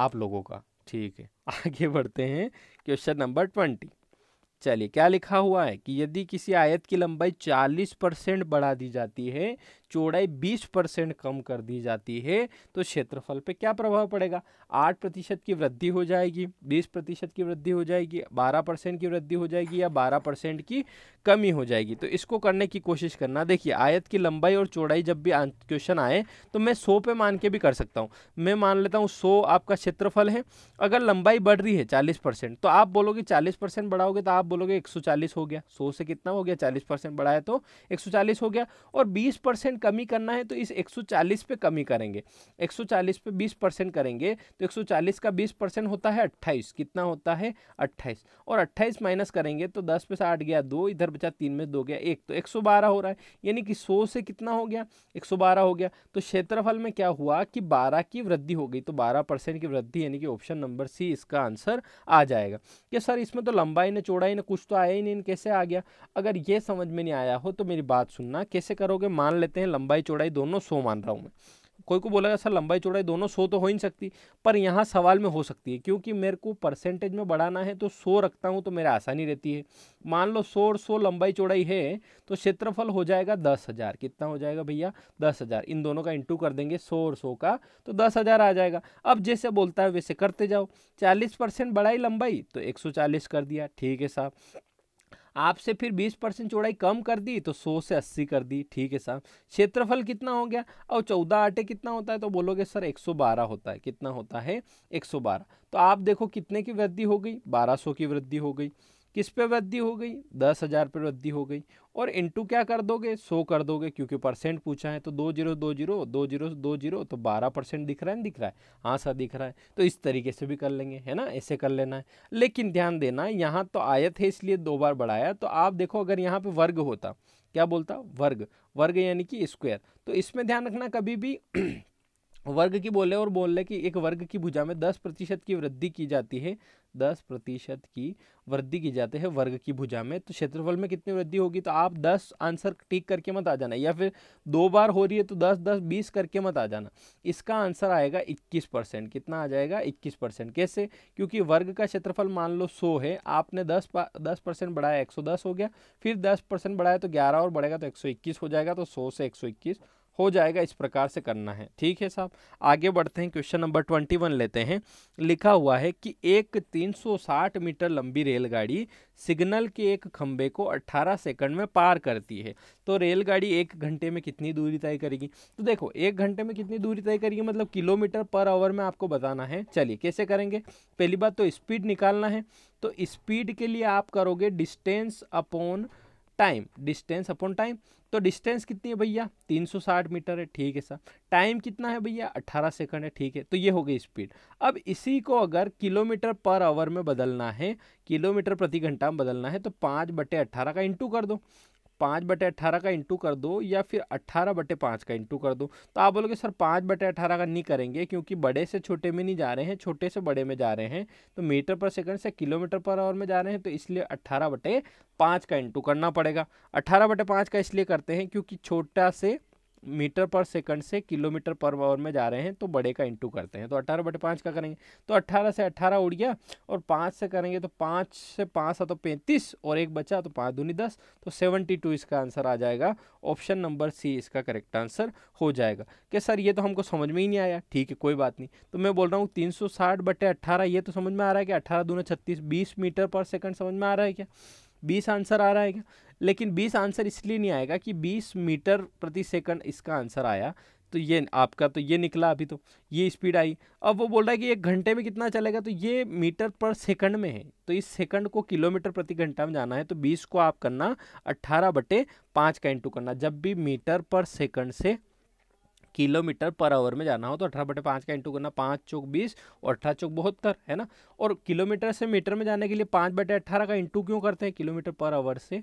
आप लोगों का ठीक है आगे बढ़ते हैं क्वेश्चन नंबर ट्वेंटी चलिए क्या लिखा हुआ है कि यदि किसी आयत की लंबाई चालीस परसेंट बढ़ा दी जाती है चौड़ाई 20 परसेंट कम कर दी जाती है तो क्षेत्रफल पे क्या प्रभाव पड़ेगा आठ प्रतिशत की वृद्धि हो जाएगी बीस प्रतिशत की वृद्धि हो जाएगी बारह परसेंट की वृद्धि हो जाएगी या बारह परसेंट की कमी हो जाएगी तो इसको करने की कोशिश करना देखिए आयत की लंबाई और चौड़ाई जब भी क्वेश्चन आए तो मैं सौ पे मान के भी कर सकता हूँ मैं मान लेता हूँ सौ आपका क्षेत्रफल है अगर लंबाई बढ़ रही है चालीस परसेंट तो आप बोलोगे चालीस परसेंट बढ़ाओगे तो आप बोलोगे एक सौ चालीस हो गया सौ से कितना हो गया चालीस परसेंट बढ़ाया तो एक सौ चालीस हो गया और बीस परसेंट कमी करना है तो इस 140 पे कमी करेंगे 140 पे 20 परसेंट करेंगे तो 140 का 20 परसेंट होता है 28 कितना होता है 28 और 28 माइनस करेंगे तो 10 पे से आठ गया दो इधर बचा तीन में दो गया एक तो 112 हो रहा है यानी कि 100 से कितना हो गया 112 हो गया तो क्षेत्रफल में क्या हुआ कि बारह की वृद्धि हो गई तो बारह परसेंट की वृद्धि यानी कि ऑप्शन नंबर सी इसका आंसर आ जाएगा कि सर इसमें तो लंबाई ने चौड़ाई ने कुछ तो आया ही नहीं कैसे आ गया अगर ये समझ में नहीं आया हो तो मेरी बात सुनना कैसे करोगे मान लेते हैं हैं लंबाई चौड़ाई दोनों सौ मान रहा हूँ मैं कोई को बोला सर लंबाई चौड़ाई दोनों सौ तो हो ही नहीं सकती पर यहाँ सवाल में हो सकती है क्योंकि मेरे को परसेंटेज में बढ़ाना है तो सौ रखता हूँ तो मेरे आसानी रहती है मान लो सौ और सौ लंबाई चौड़ाई है तो क्षेत्रफल हो जाएगा दस हज़ार कितना हो जाएगा भैया दस हज़ार इन दोनों का इंटू कर देंगे सौ और सौ का तो दस हज़ार आ जाएगा अब जैसे बोलता है वैसे करते जाओ चालीस परसेंट बढ़ाई लंबाई तो एक सौ चालीस कर दिया ठीक है साहब आपसे फिर बीस परसेंट चौड़ाई कम कर दी तो सौ से अस्सी कर दी ठीक है साहब क्षेत्रफल कितना हो गया और चौदह आटे कितना होता है तो बोलोगे सर एक सौ बारह होता है कितना होता है एक सौ बारह तो आप देखो कितने की वृद्धि हो गई बारह सौ की वृद्धि हो गई किस पे वृद्धि हो गई दस हज़ार पर वृद्धि हो गई और इंटू क्या कर दोगे सो कर दोगे क्योंकि परसेंट पूछा है तो दो जीरो दो जीरो दो जीरो दो जीरो तो बारह परसेंट दिख रहा है दिख रहा है हाँ सर दिख रहा है तो इस तरीके से भी कर लेंगे है ना ऐसे कर लेना है लेकिन ध्यान देना यहाँ तो आयत है इसलिए दो बार बढ़ाया तो आप देखो अगर यहाँ पर वर्ग होता क्या बोलता वर्ग वर्ग यानी कि स्क्वेयर तो इसमें ध्यान रखना कभी भी वर्ग की बोले और बोल रहे कि एक वर्ग की भुजा में दस प्रतिशत की वृद्धि की जाती है दस प्रतिशत की वृद्धि की जाती है वर्ग की भुजा में तो क्षेत्रफल में कितनी वृद्धि होगी तो आप दस आंसर टिक करके मत आ जाना या फिर दो बार हो रही है तो दस दस बीस करके मत आ जाना इसका आंसर आएगा इक्कीस परसेंट कितना आ जाएगा इक्कीस परसेंट कैसे क्योंकि वर्ग का क्षेत्रफल मान लो सौ है आपने दस दस परसेंट बढ़ाया एक सौ दस हो गया फिर दस परसेंट बढ़ाया तो ग्यारह और बढ़ेगा तो एक सौ इक्कीस हो जाएगा तो सौ से एक सौ इक्कीस हो जाएगा इस प्रकार से करना है ठीक है साहब आगे बढ़ते हैं क्वेश्चन नंबर ट्वेंटी वन लेते हैं लिखा हुआ है कि एक 360 मीटर लंबी रेलगाड़ी सिग्नल के एक खंबे को 18 सेकंड में पार करती है तो रेलगाड़ी एक घंटे में कितनी दूरी तय करेगी तो देखो एक घंटे में कितनी दूरी तय करेगी मतलब किलोमीटर पर आवर में आपको बताना है चलिए कैसे करेंगे पहली बात तो स्पीड निकालना है तो स्पीड के लिए आप करोगे distance upon time distance upon time तो डिस्टेंस कितनी है भैया 360 मीटर है ठीक है सर टाइम कितना है भैया 18 सेकंड है ठीक है तो ये हो गई स्पीड अब इसी को अगर किलोमीटर पर आवर में बदलना है किलोमीटर प्रति घंटा में बदलना है तो पाँच बटे अट्ठारह का इंटू कर दो पाँच बटे अट्ठारह का इंटू कर दो या फिर अट्ठारह बटे पाँच का इंटू कर दो तो आप बोलोगे सर पाँच बटे अट्ठारह का नहीं करेंगे क्योंकि बड़े से छोटे में नहीं जा रहे हैं छोटे से बड़े में जा रहे हैं तो मीटर पर सेकंड से किलोमीटर पर आवर में जा रहे हैं तो इसलिए अट्ठारह बटे पाँच का इंटू करना पड़ेगा अट्ठारह बटे पाँच का इसलिए करते हैं क्योंकि छोटा से मीटर पर सेकंड से किलोमीटर पर आवर में जा रहे हैं तो बड़े का इंटू करते हैं तो अट्ठारह बटे पाँच का करेंगे तो अट्ठारह से अट्ठारह उड़ गया और पाँच से करेंगे तो पाँच से पाँच सा तो पैंतीस और एक बचा तो पाँच दूनी दस तो सेवेंटी टू इसका आंसर आ जाएगा ऑप्शन नंबर सी इसका करेक्ट आंसर हो जाएगा कि सर ये तो हमको समझ में ही नहीं आया ठीक है कोई बात नहीं तो मैं बोल रहा हूँ तीन सौ साठ बटे अट्ठारह ये तो समझ में आ रहा है कि अट्ठारह दूना छत्तीस बीस मीटर पर सेकेंड समझ में आ रहा है क्या बीस आंसर आ रहा है क्या लेकिन 20 आंसर इसलिए नहीं आएगा कि 20 मीटर प्रति सेकंड इसका आंसर आया तो ये आपका तो ये निकला अभी तो ये स्पीड आई अब वो बोल रहा है कि एक घंटे में कितना चलेगा तो ये मीटर पर सेकंड में है तो इस सेकंड को किलोमीटर प्रति घंटा में जाना है तो 20 को आप करना 18 बटे पाँच का इंटू करना जब भी मीटर पर सेकंड से किलोमीटर पर आवर में जाना हो तो अठारह बटे पाँच का इंटू करना पाँच चौक बीस और अठारह चौक बहत्तर है ना और किलोमीटर से मीटर में जाने के लिए पाँच बटे अट्ठारह का इंटू क्यों करते हैं किलोमीटर पर आवर से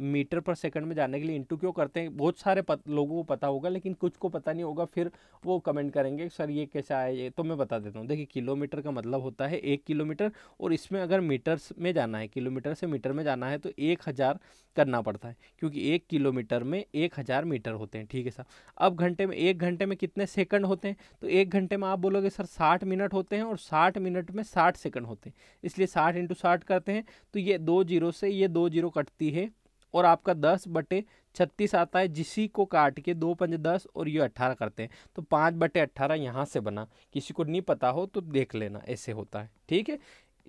मीटर पर सेकंड में जाने के लिए इंटू क्यों करते हैं बहुत सारे पत, लोगों को पता होगा लेकिन कुछ को पता नहीं होगा फिर वो कमेंट करेंगे सर ये कैसा है ये तो मैं बता देता हूँ देखिए किलोमीटर का मतलब होता है एक किलोमीटर और इसमें अगर मीटर्स में जाना है किलोमीटर से मीटर में जाना है तो एक हज़ार करना पड़ता है क्योंकि एक किलोमीटर में एक हज़ार मीटर होते हैं ठीक है सर अब घंटे में एक घंटे में कितने सेकंड होते हैं तो एक घंटे में आप बोलोगे सर साठ मिनट होते हैं और साठ मिनट में साठ सेकंड होते हैं इसलिए साठ इंटू साठ करते हैं तो ये दो जीरो से ये दो जीरो कटती है और आपका दस बटे छत्तीस आता है जिसी को काट के दो पंज दस और ये अट्ठारह करते हैं तो पाँच बटे अट्ठारह यहाँ से बना किसी को नहीं पता हो तो देख लेना ऐसे होता है ठीक है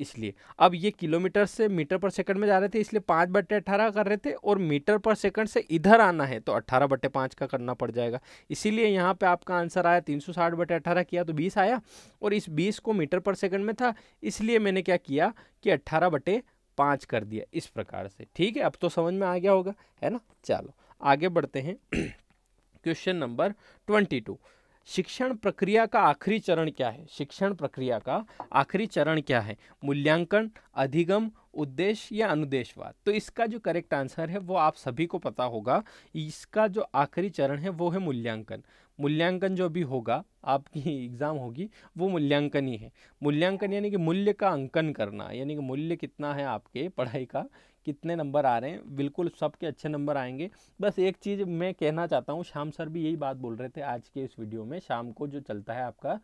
इसलिए अब ये किलोमीटर से मीटर पर सेकंड में जा रहे थे इसलिए पाँच बटे अट्ठारह कर रहे थे और मीटर पर सेकंड से इधर आना है तो अट्ठारह बटे पाँच का करना पड़ जाएगा इसीलिए यहाँ पे आपका आंसर आया तीन सौ साठ बटे अट्ठारह किया तो बीस आया और इस बीस को मीटर पर सेकंड में था इसलिए मैंने क्या किया कि अट्ठारह बटे पाँच कर दिया इस प्रकार से ठीक है अब तो समझ में आ गया होगा है ना चलो आगे बढ़ते हैं क्वेश्चन नंबर ट्वेंटी टू शिक्षण प्रक्रिया का आखिरी चरण क्या है शिक्षण प्रक्रिया का आखिरी चरण क्या है मूल्यांकन अधिगम उद्देश्य या अनुदेशवाद तो इसका जो करेक्ट आंसर है वो आप सभी को पता होगा इसका जो आखिरी चरण है वो है मूल्यांकन मूल्यांकन जो भी होगा आपकी एग्ज़ाम होगी वो मूल्यांकन ही है मूल्यांकन यानी कि मूल्य का अंकन करना यानी कि मूल्य कितना है आपके पढ़ाई का कितने नंबर आ रहे हैं बिल्कुल सबके अच्छे नंबर आएंगे बस एक चीज़ मैं कहना चाहता हूँ शाम सर भी यही बात बोल रहे थे आज के इस वीडियो में शाम को जो चलता है आपका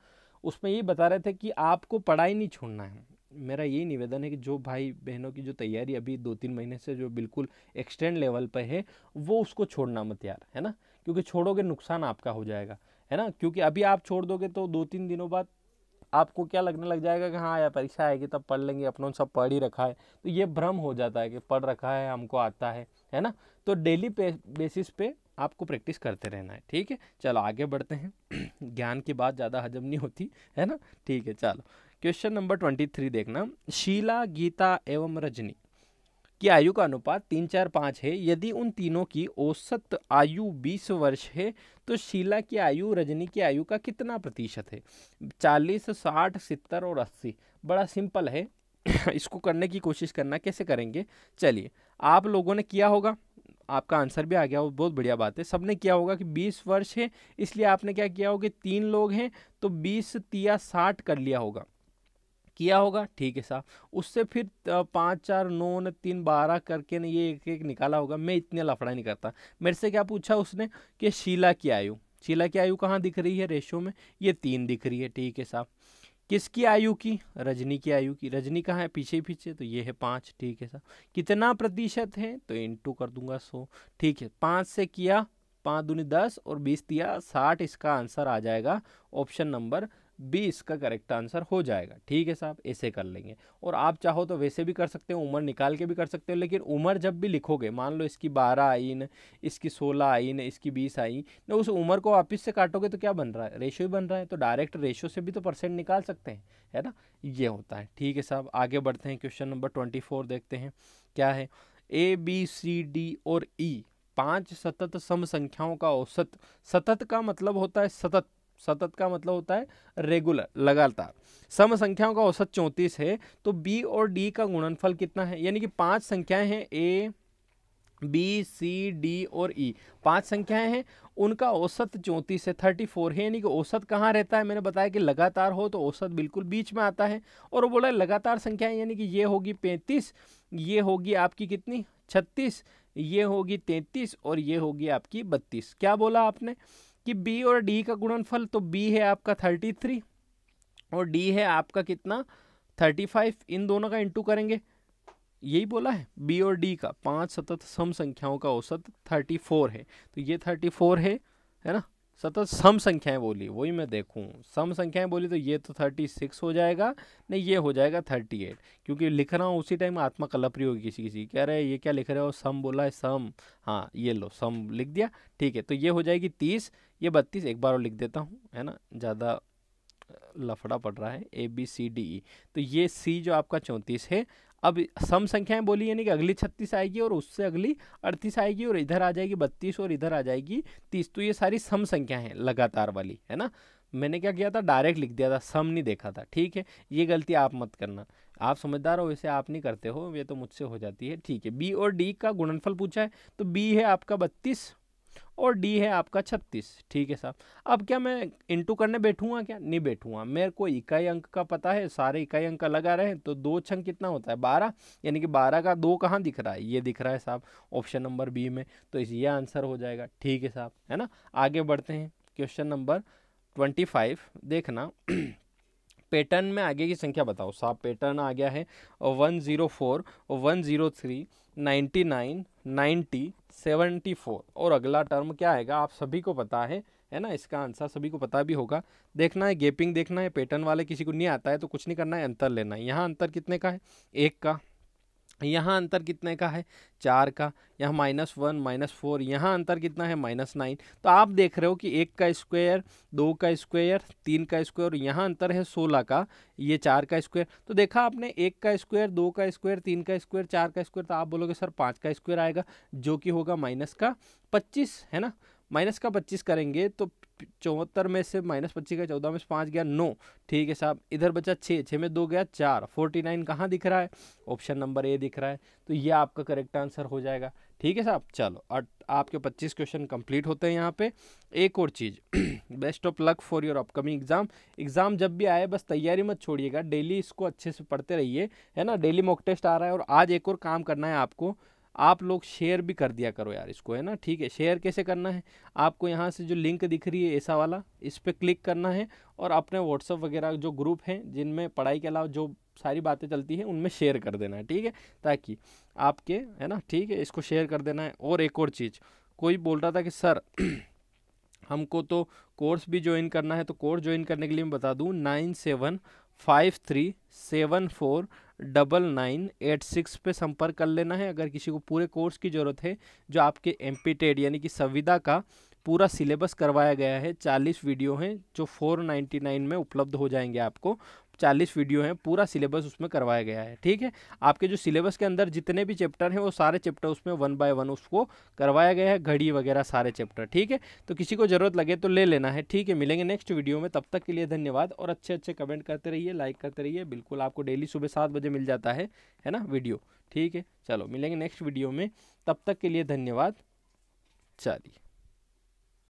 उसमें यही बता रहे थे कि आपको पढ़ाई नहीं छोड़ना है मेरा यही निवेदन है कि जो भाई बहनों की जो तैयारी अभी दो तीन महीने से जो बिल्कुल एक्सटेंड लेवल पर है वो उसको छोड़ना मत यार है ना क्योंकि छोड़ोगे नुकसान आपका हो जाएगा है ना क्योंकि अभी आप छोड़ दोगे तो दो तीन दिनों बाद आपको क्या लगने लग जाएगा कि हाँ यार परीक्षा आएगी तब पढ़ लेंगे अपनों सब पढ़ ही रखा है तो ये भ्रम हो जाता है कि पढ़ रखा है हमको आता है है ना तो डेली बेसिस पे आपको प्रैक्टिस करते रहना है ठीक है चलो आगे बढ़ते हैं ज्ञान की बात ज़्यादा हजम नहीं होती है ना ठीक है चलो क्वेश्चन नंबर ट्वेंटी थ्री देखना शीला गीता एवं रजनी कि आयु का अनुपात तीन चार पाँच है यदि उन तीनों की औसत आयु बीस वर्ष है तो शीला की आयु रजनी की आयु का कितना प्रतिशत है चालीस साठ सत्तर और अस्सी बड़ा सिंपल है इसको करने की कोशिश करना कैसे करेंगे चलिए आप लोगों ने किया होगा आपका आंसर भी आ गया बहुत बढ़िया बात है सबने किया होगा कि 20 वर्ष है इसलिए आपने क्या किया होगा तीन लोग हैं तो 20 तिया साठ कर लिया होगा किया होगा ठीक है साहब उससे फिर पाँच चार नौ ने तीन बारह करके ने ये एक एक निकाला होगा मैं इतने लफड़ा नहीं करता मेरे से क्या पूछा उसने कि शीला की आयु शीला की आयु कहाँ दिख रही है रेशो में ये तीन दिख रही है ठीक है साहब किसकी आयु की रजनी की आयु की रजनी कहाँ है पीछे पीछे तो ये है पाँच ठीक है साहब कितना प्रतिशत है तो इंटू कर दूंगा सौ ठीक है पाँच से किया पाँच दूनी दस और बीस दिया साठ इसका आंसर आ जाएगा ऑप्शन नंबर बी इसका करेक्ट आंसर हो जाएगा ठीक है साहब ऐसे कर लेंगे और आप चाहो तो वैसे भी कर सकते हो उम्र निकाल के भी कर सकते हो लेकिन उम्र जब भी लिखोगे मान लो इसकी बारह आई न इसकी सोलह आई न इसकी बीस आई न तो उस उम्र को वापिस से काटोगे तो क्या बन रहा है रेशो ही बन रहा है तो डायरेक्ट रेशो से भी तो परसेंट निकाल सकते हैं है ना ये होता है ठीक है साहब आगे बढ़ते हैं क्वेश्चन नंबर ट्वेंटी फोर देखते हैं क्या है ए बी सी डी और ई e, पांच सतत सम संख्याओं का औसत सतत का मतलब होता है सतत सतत का मतलब होता है रेगुलर लगातार सम संख्याओं का औसत चौंतीस है तो बी और डी का गुणनफल कितना है यानी कि पांच संख्याएं हैं ए बी सी डी और ई e. पांच संख्याएं हैं उनका औसत चौंतीस है थर्टी फोर है यानी कि औसत कहाँ रहता है मैंने बताया कि लगातार हो तो औसत बिल्कुल बीच में आता है और वो बोला लगातार संख्याएं यानी कि ये होगी पैंतीस ये होगी आपकी कितनी छत्तीस ये होगी तैंतीस और ये होगी आपकी बत्तीस क्या बोला आपने कि बी और डी का गुणनफल तो बी है आपका थर्टी थ्री और डी है आपका कितना थर्टी फाइव इन दोनों का इंटू करेंगे यही बोला है बी और डी का पांच सतत सम संख्याओं का औसत थर्टी फोर है तो ये थर्टी फोर है है ना सतत सम संख्याएं बोली वही मैं देखूं सम संख्याएं बोली तो ये तो थर्टी सिक्स हो जाएगा नहीं ये हो जाएगा थर्टी एट क्योंकि लिख रहा हूँ उसी टाइम आत्मा कला प्रयोग किसी किसी कह रहे ये क्या लिख रहे हो सम बोला है सम हाँ ये लो सम लिख दिया ठीक है तो ये हो जाएगी तीस ये बत्तीस एक बार और लिख देता हूँ है ना ज़्यादा लफड़ा पड़ रहा है A B C D E तो ये सी जो आपका चौंतीस है अब सम संख्याएं बोली यानी कि अगली छत्तीस आएगी और उससे अगली अड़तीस आएगी और इधर आ जाएगी बत्तीस और इधर आ जाएगी तीस तो ये सारी सम संख्याएं हैं लगातार वाली है ना मैंने क्या किया था डायरेक्ट लिख दिया था सम नहीं देखा था ठीक है ये गलती आप मत करना आप समझदार हो वैसे आप नहीं करते हो ये तो मुझसे हो जाती है ठीक है बी और डी का गुणनफल पूछा है तो बी है आपका बत्तीस और डी है आपका छत्तीस ठीक है साहब अब क्या मैं इंटू करने बैठूंगा क्या नहीं बैठूंगा मेरे को इकाई अंक का पता है सारे इकाई अंक का लगा रहे हैं तो दो छंक कितना होता है बारह यानी कि बारह का दो कहाँ दिख रहा है ये दिख रहा है साहब ऑप्शन नंबर बी में तो इस ये आंसर हो जाएगा ठीक है साहब है ना आगे बढ़ते हैं क्वेश्चन नंबर ट्वेंटी फाइव देखना पैटर्न में आगे की संख्या बताओ साहब पैटर्न आ गया है one zero four one zero three ninety nine ninety seventy four और अगला टर्म क्या आएगा आप सभी को पता है है ना इसका आंसर सभी को पता भी होगा देखना है गेपिंग देखना है पैटर्न वाले किसी को नहीं आता है तो कुछ नहीं करना है अंतर लेना है यहाँ अंतर कितने का है एक का यहाँ अंतर कितने का है चार का यहाँ माइनस वन माइनस फोर यहाँ अंतर कितना है माइनस नाइन तो आप देख रहे हो कि एक का स्क्वायर दो का स्क्वायर तीन का स्क्वायर यहाँ अंतर है सोलह का ये चार का स्क्वायर तो देखा आपने एक का स्क्वायर दो का स्क्वायर तीन का स्क्वायर चार का स्क्वायर तो आप बोलोगे सर पाँच का स्क्वायर आएगा जो कि होगा माइनस का पच्चीस है ना माइनस का पच्चीस करेंगे तो चौहत्तर में से माइनस पच्चीस का चौदह में से पाँच गया नौ ठीक है साहब इधर बचा छः छः में दो गया चार फोर्टी नाइन कहाँ दिख रहा है ऑप्शन नंबर ए दिख रहा है तो ये आपका करेक्ट आंसर हो जाएगा ठीक है साहब चलो और आपके पच्चीस क्वेश्चन कंप्लीट होते हैं यहाँ पे एक और चीज़ best of luck for your upcoming exam exam जब भी आए बस तैयारी मत छोड़िएगा डेली इसको अच्छे से पढ़ते रहिए है ना डेली मॉक टेस्ट आ रहा है और आज एक और काम करना है आपको आप लोग शेयर भी कर दिया करो यार इसको है ना ठीक है शेयर कैसे करना है आपको यहाँ से जो लिंक दिख रही है ऐसा वाला इस पर क्लिक करना है और अपने व्हाट्सअप वगैरह जो ग्रुप हैं जिनमें पढ़ाई के अलावा जो सारी बातें चलती हैं उनमें शेयर कर देना है ठीक है ताकि आपके है ना ठीक है इसको शेयर कर देना है और एक और चीज़ कोई बोल रहा था कि सर हमको तो कोर्स भी ज्वाइन करना है तो कोर्स ज्वाइन करने के लिए मैं बता दूँ nine seven five three seven four double nine eight six पर संपर्क कर लेना है अगर किसी को पूरे कोर्स की ज़रूरत है जो आपके एम यानी कि संविदा का पूरा सिलेबस करवाया गया है चालीस वीडियो हैं जो फोर नाइन्टी नाइन में उपलब्ध हो जाएंगे आपको 40 वीडियो हैं पूरा सिलेबस उसमें करवाया गया है ठीक है आपके जो सिलेबस के अंदर जितने भी चैप्टर हैं वो सारे चैप्टर उसमें वन बाय वन उसको करवाया गया है घड़ी वगैरह सारे चैप्टर ठीक है तो किसी को ज़रूरत लगे तो ले लेना है ठीक है मिलेंगे नेक्स्ट वीडियो में तब तक के लिए धन्यवाद और अच्छे अच्छे कमेंट करते रहिए लाइक करते रहिए बिल्कुल आपको डेली सुबह सात बजे मिल जाता है है ना वीडियो ठीक है चलो मिलेंगे नेक्स्ट वीडियो में तब तक के लिए धन्यवाद चलिए